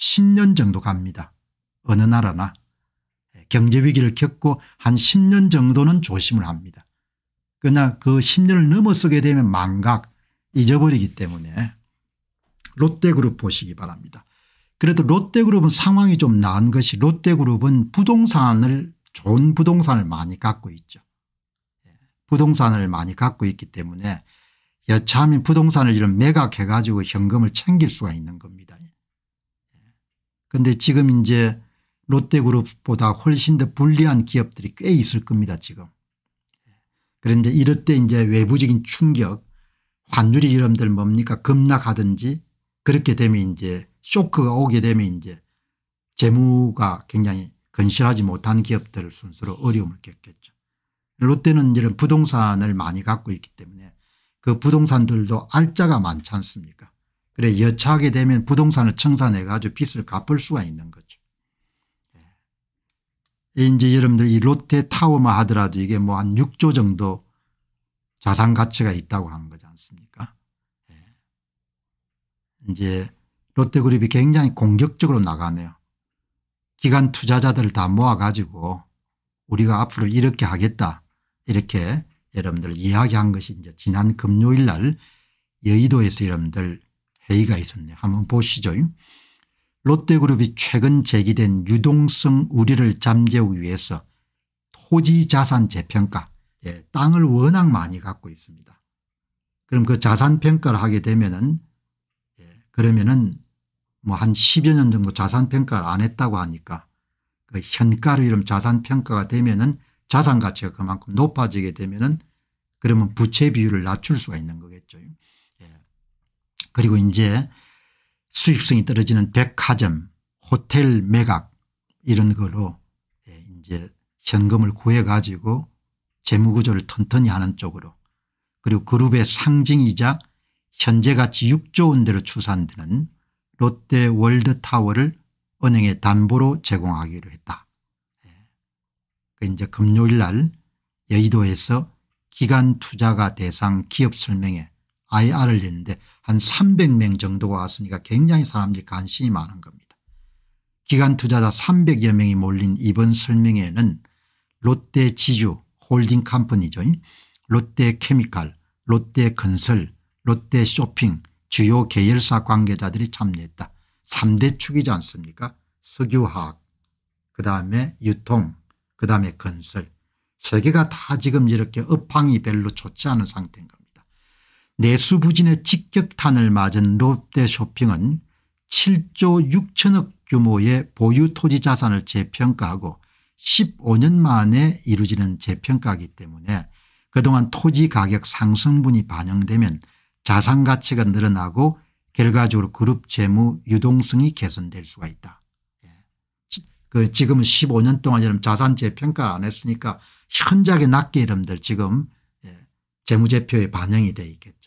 10년 정도 갑니다. 어느 나라나 경제위기를 겪고 한 10년 정도는 조심을 합니다. 그러나 그 10년을 넘어서게 되면 망각 잊어버리기 때문에 롯데그룹 보시기 바랍니다. 그래도 롯데그룹은 상황이 좀 나은 것이 롯데그룹은 부동산을 좋은 부동산을 많이 갖고 있죠. 예, 부동산을 많이 갖고 있기 때문에 여차하면 부동산을 이런 매각해 가지고 현금을 챙길 수가 있는 겁니다. 예. 그런데 지금 이제 롯데그룹보다 훨씬 더 불리한 기업들이 꽤 있을 겁니다 지금. 그런데 이럴 때 이제 외부적인 충격 환율이 이런분들 뭡니까 급락하든지 그렇게 되면 이제 쇼크가 오게 되면 이제 재무가 굉장히 건실하지 못한 기업들 순서로 어려움을 겪겠죠. 롯데는 이런 부동산을 많이 갖고 있기 때문에 그 부동산들도 알짜가 많지 않습니까 그래 여차하게 되면 부동산을 청산해 가지고 빚을 갚을 수가 있는 거죠. 예. 이제 여러분들 이 롯데 타워만 하더라도 이게 뭐 한 6조 정도 자산 가치가 있다고 하 거지 않습니까? 예. 이제 롯데그룹이 굉장히 공격적으로 나가네요. 기관 투자자들을 다 모아가지고 우리가 앞으로 이렇게 하겠다 이렇게 여러분들 이야기한 것이 이제 지난 금요일 날 여의도에서 여러분들 회의가 있었네요. 한번 보시죠. 롯데그룹이 최근 제기된 유동성 우려를 잠재우기 위해서 토지자산 재평가 예, 땅을 워낙 많이 갖고 있습니다. 그럼 그 자산평가를 하게 되면은 예, 그러면은 뭐 한 10여 년 정도 자산평가를 안 했다고 하니까 그 현가로 이름 자산평가가 되면은 자산가치가 그만큼 높아지게 되면은 그러면 부채 비율을 낮출 수가 있는 거겠죠. 그리고 이제 수익성이 떨어지는 백화점 호텔 매각 이런 거로 예, 이제 현금을 구해 가지고 재무구조를 튼튼히 하는 쪽으로 그리고 그룹의 상징이자 현재가치 6조 원대로 추산되는 롯데 월드타워를 은행의 담보로 제공하기로 했다. 예. 그 이제 금요일 날 여의도에서 기간 투자가 대상 기업 설명회 IR을 냈는데 한 300명 정도가 왔으니까 굉장히 사람들이 관심이 많은 겁니다. 기관 투자자 300여 명이 몰린 이번 설명회는 롯데 지주 홀딩 컴퍼니죠. 롯데 케미칼, 롯데 건설, 롯데 쇼핑 주요 계열사 관계자들이 참여했다. 3대 축이지 않습니까 석유화학 그다음에 유통 그다음에 건설 세개가다 지금 이렇게 업황이 별로 좋지 않은 상태인 겁니다. 내수부진의 직격탄을 맞은 롯데 쇼핑은 7조 6천억 규모의 보유 토지 자산을 재평가하고 15년 만에 이루어지는 재평가이기 때문에 그동안 토지 가격 상승분이 반영되면 자산 가치가 늘어나고 결과적으로 그룹 재무 유동성이 개선될 수가 있다. 예. 그 지금은 15년 동안 이런 자산 재평가를 안 했으니까 현저하 낮게 이름들 지금 예, 재무제표에 반영이 돼 있겠다.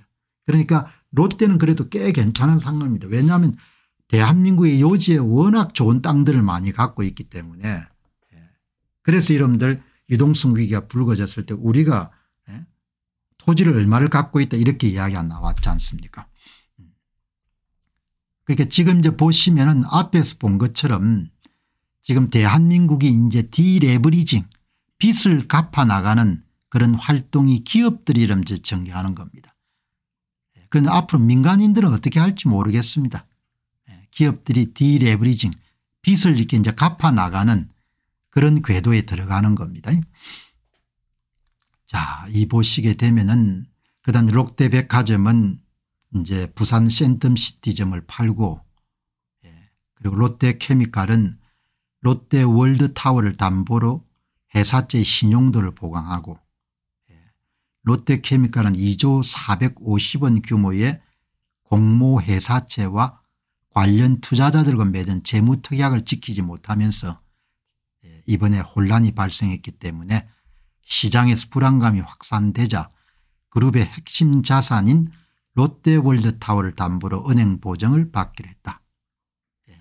그러니까 롯데는 그래도 꽤 괜찮은 상황입니다. 왜냐하면 대한민국의 요지에 워낙 좋은 땅들을 많이 갖고 있기 때문에 예. 그래서 이름들 유동성 위기가 불거졌을 때 우리가 예, 토지를 얼마를 갖고 있다 이렇게 이야기가 나왔지 않습니까 음. 그러니까 지금 이제 보시면 은 앞에서 본 것처럼 지금 대한민국이 이제 디레버리징 빚을 갚아 나가는 그런 활동이 기업들이 이름 전개하는 겁니다. 그건 앞으로 민간인들은 어떻게 할지 모르겠습니다. 예, 기업들이 디레브리징 빚을 이렇게 이제 갚아 나가는 그런 궤도에 들어가는 겁니다. 자, 이 보시게 되면은 그다음 롯데백화점은 이제 부산 센텀시티점을 팔고 예, 그리고 롯데케미칼은 롯데월드타워를 담보로 회사채 신용도를 보강하고 롯데케미칼은 2조 450원 규모의 공모회사채와 관련 투자자들과 맺은 재무특약을 지키지 못하면서 예, 이번에 혼란이 발생했기 때문에 시장에서 불안감이 확산되자 그룹의 핵심 자산인 롯데월드타워를 담보로 은행 보증을 받기로 했다. 예.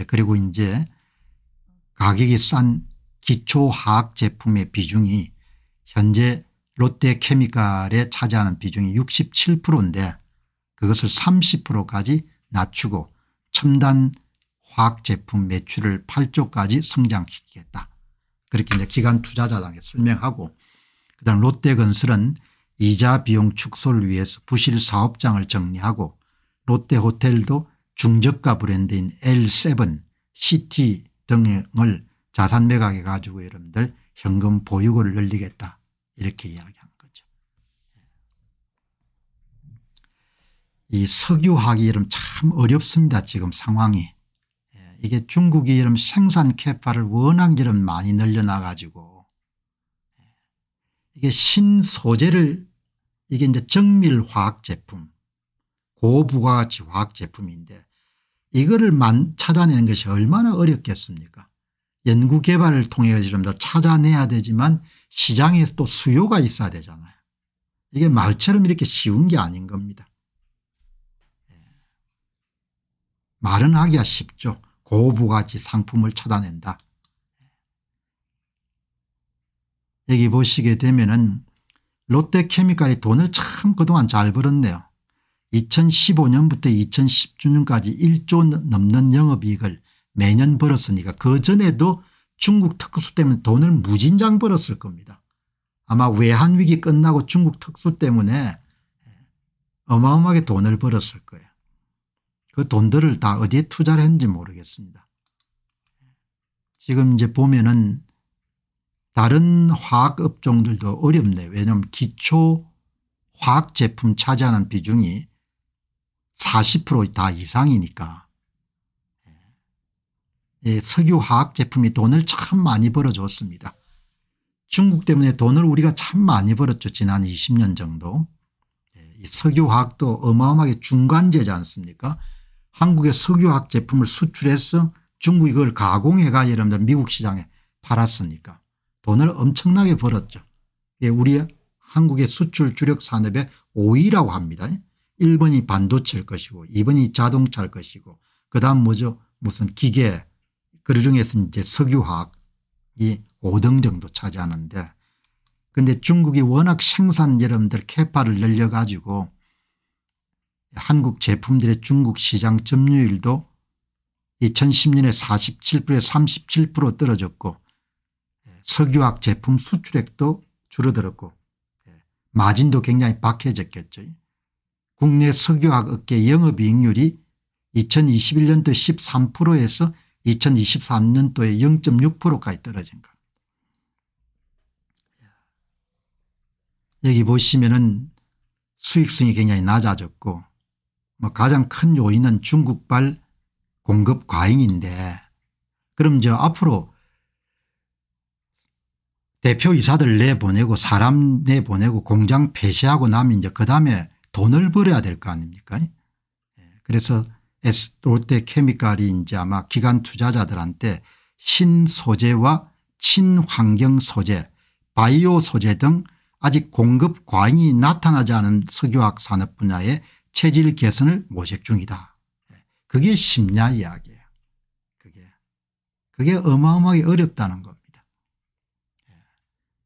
예, 그리고 이제 가격이 싼 기초화학 제품의 비중이 현재 롯데케미칼에 차지하는 비중이 67%인데 그것을 30%까지 낮추고 첨단 화학제품 매출을 8조까지 성장시키겠다. 그렇게 이제 기관 투자자당에 설명하고 그다음 롯데건설은 이자 비용 축소를 위해서 부실 사업장을 정리하고 롯데호텔도 중저가 브랜드인 L7, CT 등을 자산 매각해 가지고 여러분들 현금 보유고를 늘리겠다. 이렇게 이야기한 거죠. 예. 이 석유학이 이름 참 어렵습니다. 지금 상황이. 예, 이게 중국이 이름 생산 캐파를 워낙 이름 많이 늘려놔 가지고 예. 이게 신소재를 이게 이제 정밀 화학 제품 고부가가치 화학 제품인데 이거를 만 찾아내는 것이 얼마나 어렵겠습니까 연구개발을 통해 이름다 찾아내야 되지만 시장에 서또 수요가 있어야 되잖아요. 이게 말처럼 이렇게 쉬운 게 아닌 겁니다. 예. 말은 하기가 쉽죠. 고부가치 상품을 찾아낸다. 예. 여기 보시게 되면은 롯데케미칼이 돈을 참 그동안 잘 벌었네요. 2015년부터 2 0 1 9년까지 1조 넘는 영업이익을 매년 벌었으니까 그전에도 중국 특수 때문에 돈을 무진장 벌었을 겁니다. 아마 외환위기 끝나고 중국 특수 때문에 어마어마하게 돈을 벌었을 거예요. 그 돈들을 다 어디에 투자를 했는지 모르겠습니다. 지금 이제 보면은 다른 화학업종들도 어렵네. 왜냐하면 기초 화학제품 차지하는 비중이 40%다 이상이니까 예, 석유화학 제품이 돈을 참 많이 벌어줬습니다. 중국 때문에 돈을 우리가 참 많이 벌었죠. 지난 20년 정도. 예, 석유화학도 어마어마하게 중간재지 않습니까 한국의 석유화학 제품을 수출해서 중국이 그걸 가공해가 여러분들 미국 시장에 팔았으니까 돈을 엄청나게 벌었죠. 예, 우리 한국의 수출 주력 산업의 5위라고 합니다. 1번이 반도체일 것이고 2번이 자동차일 것이고 그 다음 뭐죠 무슨 기계 그중에서 이제 석유화학이 5등 정도 차지하는데 근데 중국이 워낙 생산 여러분들 캐파를 늘려가지고 한국 제품들의 중국 시장 점유율도 2010년에 47%에 37% 떨어졌고 석유학 화 제품 수출액도 줄어들었고 마진도 굉장히 박해졌겠죠. 국내 석유학 화 업계 영업이익률이 2021년도 13%에서 2023년도에 0.6%까지 떨어진 겁니다. 여기 보시면은 수익성이 굉장히 낮아졌고 뭐 가장 큰 요인은 중국발 공급 과잉인데 그럼 저 앞으로 대표이사들 내보내고 사람 내보내고 공장 폐쇄하고 나면 이제 그 다음에 돈을 벌어야 될 거 아닙니까 예, 그래서 롯데케미칼이 이제 아마 기관 투자자들한테 신소재와 친환경 소재 바이오 소재 등 아직 공급 과잉이 나타나지 않은 석유학 산업 분야의 체질 개선을 모색 중이다. 예, 그게 심야 이야기예요. 그게 그게 어마어마하게 어렵다는 겁니다. 예,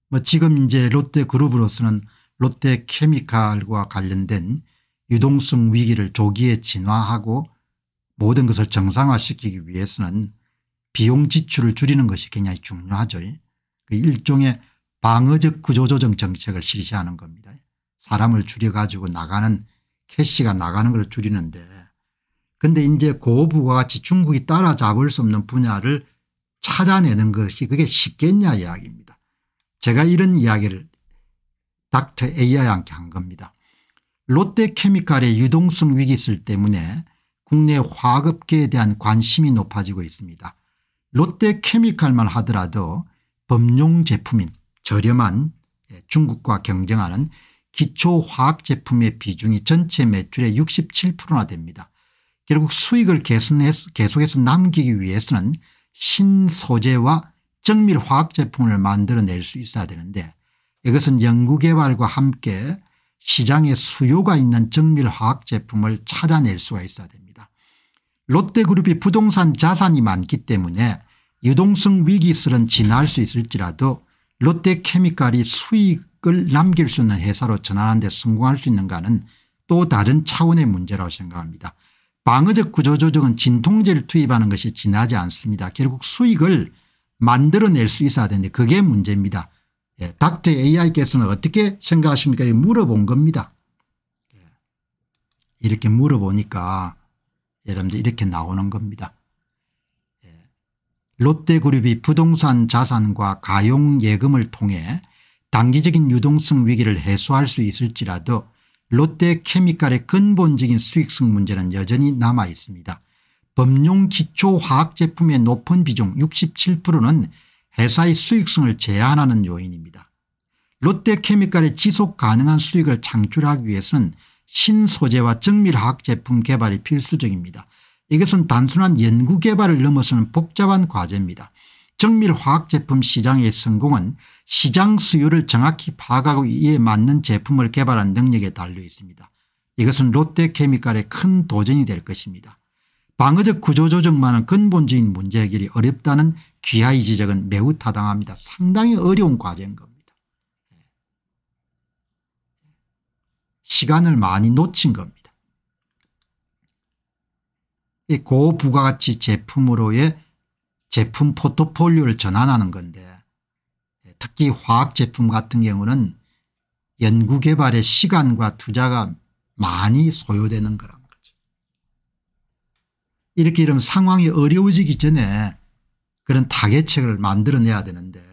뭐 지금 이제 롯데그룹으로서는 롯데케미칼과 관련된 유동성 위기를 조기에 진화하고 모든 것을 정상화시키기 위해서는 비용 지출을 줄이는 것이 굉장히 중요하죠. 그 일종의 방어적 구조조정 정책을 실시하는 겁니다. 사람을 줄여가지고 나가는 캐시가 나가는 걸 줄이는데 근데 이제 고부가가치 중국이 따라잡을 수 없는 분야를 찾아내는 것이 그게 쉽겠냐 이야기입니다. 제가 이런 이야기를 닥터 AI와 함께 한 겁니다. 롯데케미칼의 유동성 위기설 때문에 국내 화학업계에 대한 관심이 높아지고 있습니다. 롯데케미칼만 하더라도 범용 제품인 저렴한 예, 중국과 경쟁하는 기초화학 제품의 비중이 전체 매출의 67%나 됩니다. 결국 수익을 계속해서 남기기 위해서는 신소재와 정밀 화학 제품을 만들어낼 수 있어야 되는데 이것은 연구개발과 함께 시장에 수요가 있는 정밀 화학 제품을 찾아낼 수가 있어야 됩니다. 롯데그룹이 부동산 자산이 많기 때문에 유동성 위기설은 지날 수 있을지라도 롯데케미칼이 수익을 남길 수 있는 회사로 전환하는 데 성공할 수 있는가는 또 다른 차원의 문제라고 생각합니다. 방어적 구조조정은 진통제를 투입하는 것이 지나지 않습니다. 결국 수익을 만들어낼 수 있어야 되는데 그게 문제입니다. 예, 닥터 AI께서는 어떻게 생각하십니까 물어본 겁니다. 예, 이렇게 물어보니까 여러분들 이렇게 나오는 겁니다. 예. 롯데그룹이 부동산 자산과 가용예금을 통해 단기적인 유동성 위기를 해소할 수 있을지라도 롯데케미칼의 근본적인 수익성 문제는 여전히 남아 있습니다. 법용 기초 화학제품의 높은 비중 67%는 회사의 수익성을 제한하는 요인입니다. 롯데케미칼의 지속 가능한 수익을 창출하기 위해서는 신소재와 정밀화학 제품 개발이 필수적입니다. 이것은 단순한 연구개발을 넘어서는 복잡한 과제입니다. 정밀화학 제품 시장의 성공은 시장 수요를 정확히 파악하고 이에 맞는 제품을 개발한 능력에 달려 있습니다. 이것은 롯데케미칼의 큰 도전이 될 것입니다. 방어적 구조조정만은 근본적인 문제 해결이 어렵다는 귀하의 지적은 매우 타당합니다. 상당히 어려운 과제인 겁니다. 시간을 많이 놓친 겁니다. 고부가가치 제품으로의 제품 포트폴리오를 전환하는 건데 특히 화학 제품 같은 경우는 연구개발의 시간과 투자가 많이 소요되는 거란 거죠. 이렇게 이러 상황이 어려워지기 전에 그런 타개책을 만들어내야 되는데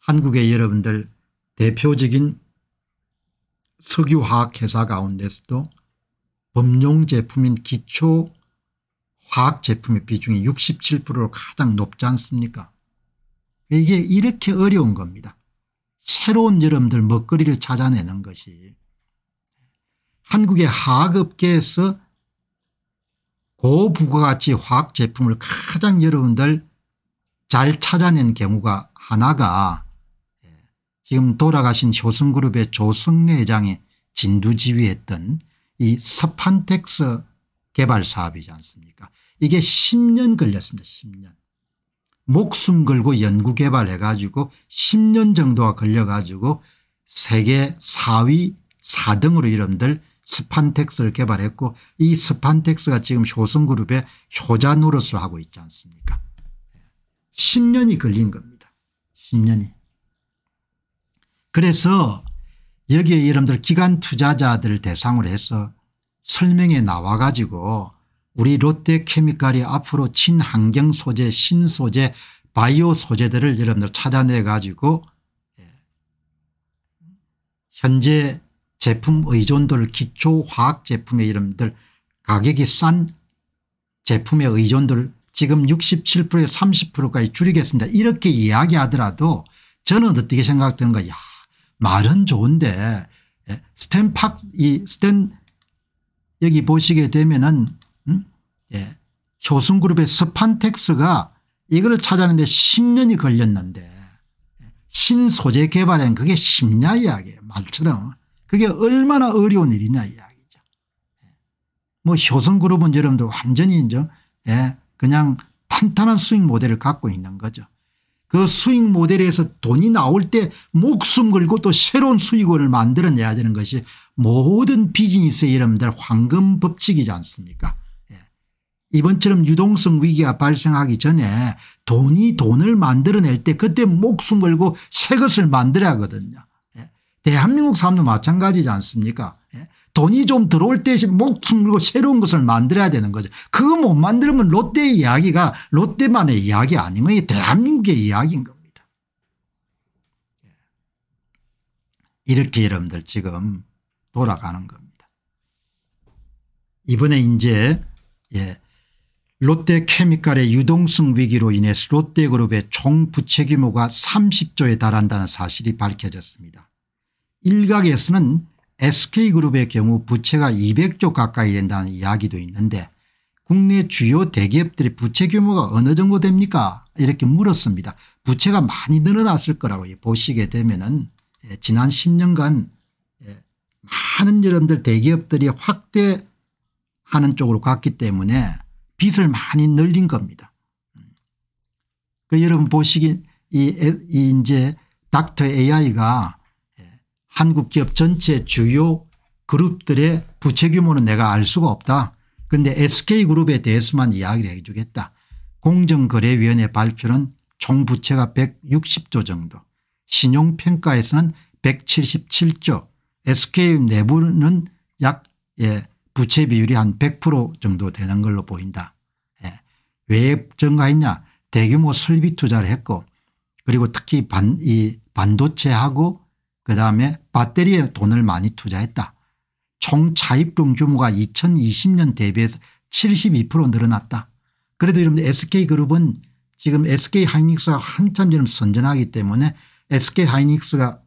한국의 여러분들 대표적인 석유화학회사 가운데서도 범용 제품인 기초 화학 제품의 비중이 67%로 가장 높지 않습니까 이게 이렇게 어려운 겁니다. 새로운 여러분들 먹거리를 찾아내는 것이 한국의 화학업계에서 고부가가치 화학 제품을 가장 여러분들 잘 찾아낸 경우가 하나가 지금 돌아가신 효성그룹의 조성래 회장이 진두지휘했던 이스판텍스 개발 사업이지 않습니까 이게 10년 걸렸습니다. 10년. 목숨 걸고 연구개발해 가지고 10년 정도가 걸려 가지고 세계 4위 4등으로 이름들 스판텍스를 개발했고 이 스판텍스가 지금 효성그룹의 효자 노릇을 하고 있지 않습니까 10년이 걸린 겁니다. 10년이. 그래서 여기에 여러분들 기관 투자자들 대상으로 해서 설명에 나와 가지고 우리 롯데케미칼이 앞으로 친환경 소재 신소재 바이오 소재들을 여러분들 찾아내 가지고 예, 현재 제품 의존도를 기초 화학 제품의 여러분들 가격이 싼 제품의 의존도를 지금 67%에서 30%까지 줄이겠습니다. 이렇게 이야기하더라도 저는 어떻게 생각되는가 야 말은 좋은데 예, 스탠팍 이 스탠 여기 보시게 되면은 음? 예. 효순그룹의 스판텍스가 이걸 찾아내는데 10년이 걸렸는데 예, 신소재 개발엔 그게 쉽냐 이야기예요 말처럼 그게 얼마나 어려운 일이냐 이야기죠. 예. 뭐 효성그룹은 여러분들 완전히 이제 예, 그냥 탄탄한 수익 모델을 갖고 있는 거죠. 그 수익 모델에서 돈이 나올 때 목숨 걸고 또 새로운 수익원을 만들어내야 되는 것이 모든 비즈니스의 여러분들 황금 법칙이지 않습니까 예. 이번처럼 유동성 위기가 발생하기 전에 돈이 돈을 만들어낼 때 그때 목숨 걸고 새 것을 만들어야 하거든요. 예. 대한민국 사람도 마찬가지지 않습니까 예. 돈이 좀 들어올 때 목숨 걸고 새로운 것을 만들어야 되는 거죠. 그거 못 만들면 롯데의 이야기가 롯데만의 이야기 아닌 거예요. 대한민국의 이야기인 겁니다. 예. 이렇게 여러분들 지금 돌아가는 겁니다. 이번에 이제 예 롯데케미칼의 유동성 위기로 인해서 롯데그룹의 총 부채 규모가 30조에 달한다는 사실이 밝혀졌습니다. 일각에서는 SK그룹의 경우 부채가 200조 가까이 된다는 이야기도 있는데 국내 주요 대기업들의 부채 규모가 어느 정도 됩니까 이렇게 물었습니다. 부채가 많이 늘어났을 거라고 보시게 되면 은 예, 지난 10년간 예, 많은 여러분들 대기업들이 확대하는 쪽으로 갔기 때문에 빚을 많이 늘린 겁니다. 음. 그 여러분 보시기 이, 이 이제 닥터 AI가 한국 기업 전체 주요 그룹들의 부채 규모는 내가 알 수가 없다. 그런데 SK그룹에 대해서만 이야기를 해 주겠다. 공정거래위원회 발표는 총 부채가 160조 정도 신용평가에서는 177조 SK 내부는 약 예, 부채 비율이 한 100% 정도 되는 걸로 보인다. 예. 왜 증가했냐 대규모 설비 투자를 했고 그리고 특히 반, 이 반도체하고 그다음에 배터리에 돈을 많이 투자했다. 총 차입금 규모가 2020년 대비해서 72% 늘어났다. 그래도 여러 SK그룹은 지금 SK하이닉스가 한참 지금 선전하기 때문에 SK하이닉스가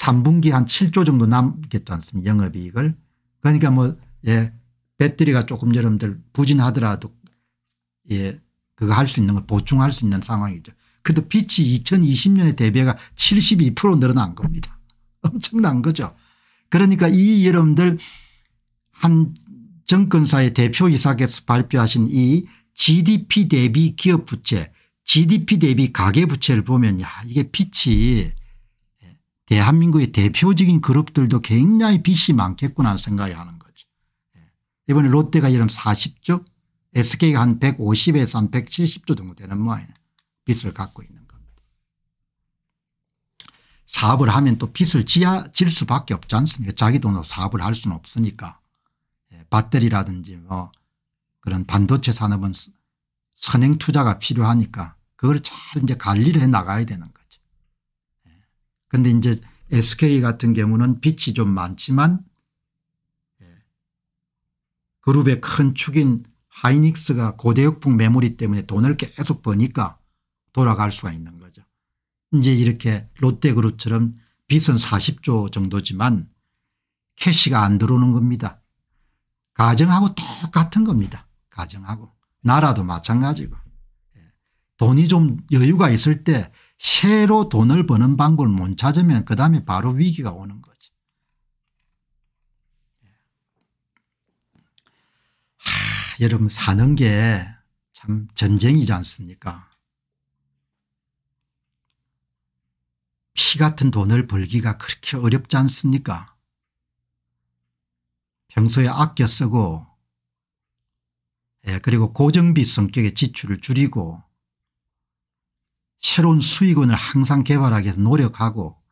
3분기 한 7조 정도 남겠지 않습니까 영업이익을. 그러니까 뭐예 배터리가 조금 여러분들 부진하더라도 예 그거 할 수 있는 걸 보충할 수 있는 상황이죠. 그래도 빛이 2020년에 대비해가 72% 늘어난 겁니다. 엄청난 거죠. 그러니까 이 여러분들 한 정권사의 대표이사께서 발표하신 이 GDP 대비 기업 부채 GDP 대비 가계 부채를 보면 야 이게 빛이 대한민국의 대표적인 그룹들도 굉장히 빚이 많겠구나 하는 생각이 하는 거죠. 예. 이번에 롯데가 이런 40조 SK가 한 150에서 한 170조 정도 되는 모양이 빚을 갖고 있는 사업을 하면 또 빚을 지야 질 수밖에 없지 않습니까 자기 돈으로 뭐 사업을 할 수는 없으니까 예, 배터리라든지 뭐 그런 반도체 산업은 선행 투자가 필요하니까 그걸 잘 이제 관리를 해 나가야 되는 거죠. 그런데 예. 이제 SK 같은 경우는 빚이 좀 많지만 예. 그룹의 큰 축인 하이닉스가 고대역풍 메모리 때문에 돈을 계속 버니까 돌아갈 수가 있는 거죠. 이제 이렇게 롯데그룹처럼 빚은 40조 정도지만 캐시가 안 들어오는 겁니다. 가정하고 똑같은 겁니다. 가정하고 나라도 마찬가지고 예. 돈이 좀 여유가 있을 때 새로 돈을 버는 방법을 못 찾으면 그다음에 바로 위기가 오는 거지. 예. 하, 여러분 사는 게 참 전쟁이지 않습니까 피 같은 돈을 벌기가 그렇게 어렵지 않습니까 평소에 아껴 쓰고 예, 그리고 고정비 성격의 지출을 줄이고 새로운 수익원을 항상 개발하기 위해서 노력하고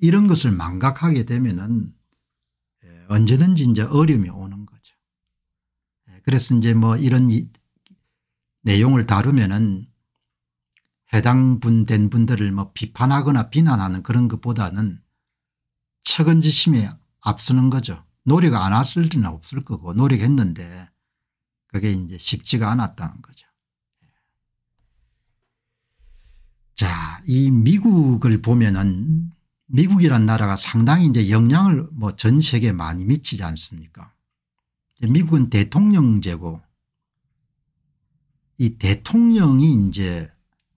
이런 것을 망각하게 되면 은 예, 언제든지 이제 어려움이 오는 거죠. 예, 그래서 이제 뭐 이런 이, 내용을 다루면은 해당 분된 분들을 뭐 비판하거나 비난하는 그런 것보다는 측은지심에 앞서는 거죠. 노력 안 했을 리는 없을 거고 노력했는데 그게 이제 쉽지가 않았다는 거죠. 예. 자, 이 미국을 보면은 미국이란 나라가 상당히 이제 영향을 뭐 전 세계에 많이 미치지 않습니까? 미국은 대통령제고 이 대통령이 이제